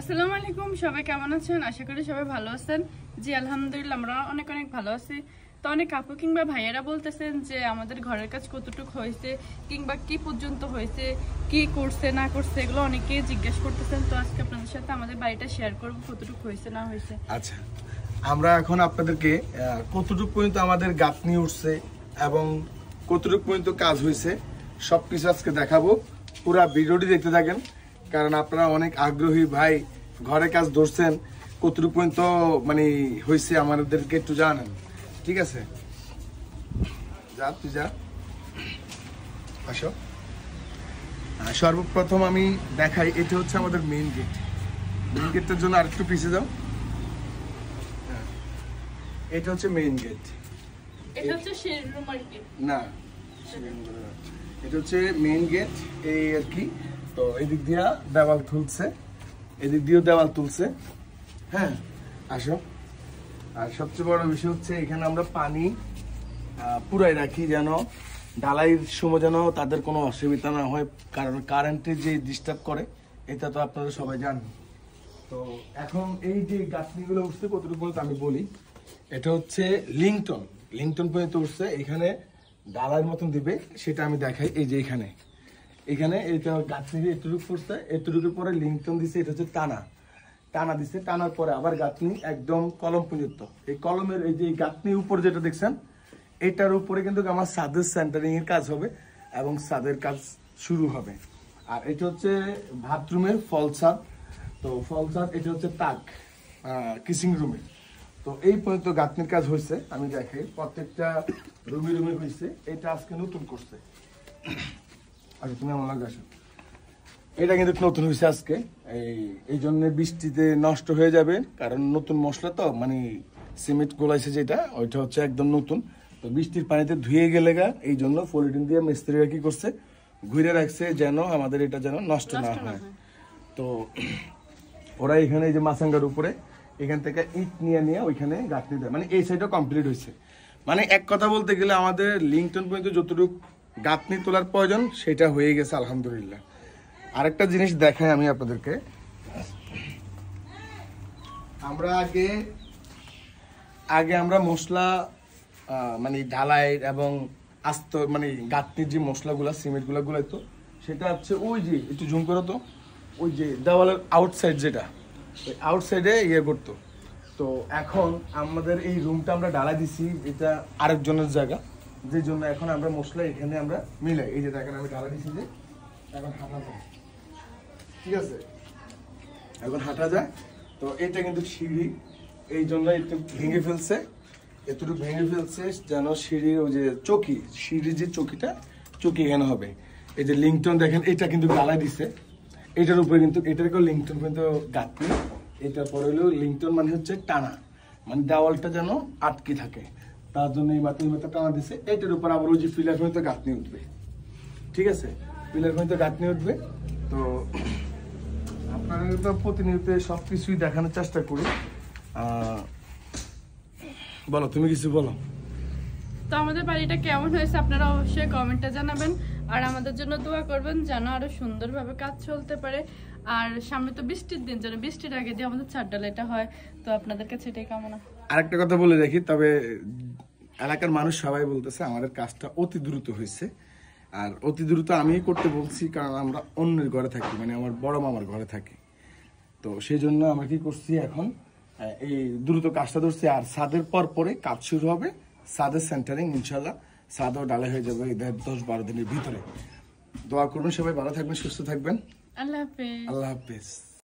আসসালামু আলাইকুম সবাই কেমন আছেন আশা করি সবাই ভালো আছেন জি আলহামদুলিল্লাহ আমরা অনেক অনেক ভালো আছি তো অনেক কাকু কিংবা ভাইয়েরা বলতেছেন যে আমাদের ঘরের কাজ কতটুকু হয়েছে কিংবা কি পর্যন্ত হয়েছে কি করছে না করছে এগুলো অনেকেই জিজ্ঞেস করতেছেন তো আজকে আপনাদের সাথে আমাদের বাড়িটা শেয়ার করবো কতটুকু হয়েছে না হয়েছে আচ্ছা আমরা এখন আপনাদেরকে কতটুকু পর্যন্ত আমাদের গাঁথনি উঠছে এবং কতটুকু পর্যন্ত কাজ হয়েছে সব কিছু আজকে দেখাবো পুরা ভিডিওটি দেখতে থাকেন কারণ আপনারা অনেক আগ্রহী ভাই ঘরে কাজ ধরছেন কতটুকু পর্যন্ত মানে হয়েছে আমাদেরকে একটু জানান ঠিক আছে যা তুই যা আসো সর্বপ্রথম আমি দেখাই এটা হচ্ছে আমাদের মেইন গেট মেইন গেটটার জন্য আর একটু পিছিয়ে যাও হ্যাঁ। এটা হচ্ছে মেইন গেট এটা হচ্ছে শেরুমার গেট না এটা হচ্ছে মেইন গেট এই আর কি তো এদিক দিয়া দেওয়াল তুলছে এদিক দিয়েও দেওয়াল তুলছে হ্যাঁ আসো আর সবচেয়ে বড় বিষয় হচ্ছে এখানে আমরা পানি পুরাই রাখি যেন ঢালাইয়ের সময় যেন তাদের কোনো অসুবিধা না হয় কারণ কারেন্টে যে ডিস্টার্ব করে এটা তো আপনারা সবাই জানেন তো এখন এই যে গাছনিগুলো উঠছে কতটুকু পর্যন্ত আমি বলি এটা হচ্ছে লিংটন লিংটন পর্যন্ত উঠছে এখানে ডালার মতন দিবে সেটা আমি দেখাই এই যে এখানে এখানে এটা গাছ নিয়ে এতটুক পড়ছে এতটুকুর পরে লিঙ্কন দিছে এটা হচ্ছে টানা টানা দিছে টানার পরে আবার গাঁথনি একদম কলম পর্যন্ত এই কলমের এই যে গাঁথনির উপর যেটা দেখছেন এটার উপরে কিন্তু আমার সাদের সেন্টারিং এর কাজ হবে এবং সাদের কাজ শুরু হবে আর এটা হচ্ছে বাথরুমের ফলসাদ তো ফলসাদ এটা হচ্ছে তাক কিচিং রুমের তো এই পর্যন্ত গাঁথনির কাজ হয়েছে আমি দেখে প্রত্যেকটা রুমে রুমে হয়েছে এটা আজকে নতুন করছে আচ্ছা তুমি আমার লাগে আসো এটা কিন্তু নতুন হয়েছে আজকে এই এই জন্যে বৃষ্টিতে নষ্ট হয়ে যাবে কারণ নতুন মশলা তো মানে সিমেন্ট গোলাইছে যেটা ওইটা হচ্ছে একদম নতুন তো বৃষ্টির পানিতে ধুয়ে গেলে গা এই জন্য ফলিটিন দিয়ে মিস্ত্রিরা কি করছে ঘুরে রাখছে যেন আমাদের এটা যেন নষ্ট না হয় তো ওরা এখানে এই যে মাসাঙ্গার উপরে এখান থেকে ইট নিয়ে নিয়ে ওইখানে গাঁথনি দেয় মানে এই সাইডও কমপ্লিট হয়েছে মানে এক কথা বলতে গেলে আমাদের লিঙ্কটন পর্যন্ত যতটুকু গাঁথনি তোলার প্রয়োজন সেটা হয়ে গেছে আলহামদুলিল্লাহ আরেকটা জিনিস দেখাই আমি আপনাদেরকে আমরা আগে আগে আমরা মশলা মানে ঢালাই এবং আস্ত মানে গাঁথনির যে মশলাগুলো সিমেন্টগুলো তো সেটা হচ্ছে ওই যে একটু জুম করো তো ওই যে দেওয়ালের আউটসাইড যেটা ওই আউটসাইডে ইয়ে করতো তো এখন আমাদের এই রুমটা আমরা ডালা দিছি এটা আরেকজনের জায়গা যে জন্য এখন আমরা মশলা এখানে আমরা মিলাই এই যে দেখেন আমি গালা দিচ্ছি যে এখন হাঁটা যায় ঠিক আছে এখন হাঁটা যায় তো এটা কিন্তু সিঁড়ি এই জন্য একটু ভেঙে ফেলছে এতটুকু ভেঙে ফেলছে যেন সিঁড়ির ওই যে চকি সিঁড়ির যে চকিটা চকি এখানে হবে এই যে লিঙ্কটন দেখেন এটা কিন্তু গালা দিছে এটার উপরে কিন্তু এটার কেউ লিঙ্কটন কিন্তু গাঁথনি এটার পরে হলো লিঙ্কটন মানে হচ্ছে টানা মানে দেওয়ালটা যেন আটকে থাকে তার জন্য এই মাথা এই মাথা টানা দিছে এইটার উপর আবার ওই যে ফিলার হয়তো তো গাঁথনি উঠবে ঠিক আছে ফিলার হয়তো তো গাঁথনি উঠবে তো আপনারা তো প্রতিনিয়ত সব কিছুই দেখানোর চেষ্টা করি বলো তুমি কিছু বলো তো আমাদের বাড়িটা কেমন হয়েছে আপনারা অবশ্যই কমেন্টে জানাবেন আর আমাদের জন্য দোয়া করবেন যেন আরো সুন্দরভাবে কাজ চলতে পারে আর সামনে তো বৃষ্টির দিন যেন বৃষ্টির আগে দিয়ে আমাদের ছাড় ডালাইটা হয় তো আপনাদের কাছে এটাই কামনা আরেকটা কথা বলে রাখি তবে এলাকার মানুষ সবাই বলতেছে আমাদের কাজটা অতি দ্রুত হয়েছে আর অতি দ্রুত আমি করতে বলছি কারণ আমরা অন্যের ঘরে থাকি মানে আমার বড় মামার ঘরে থাকি তো সেই জন্য আমরা কি করছি এখন এই দ্রুত কাজটা ধরছি আর সাদের পর পরে কাজ শুরু হবে সাদের সেন্টারিং ইনশাল্লাহ সাদও ডালে হয়ে যাবে দশ বারো দিনের ভিতরে দোয়া করবেন সবাই ভালো থাকবেন সুস্থ থাকবেন আল্লাহ হাফেজ আল্লাহ হাফেজ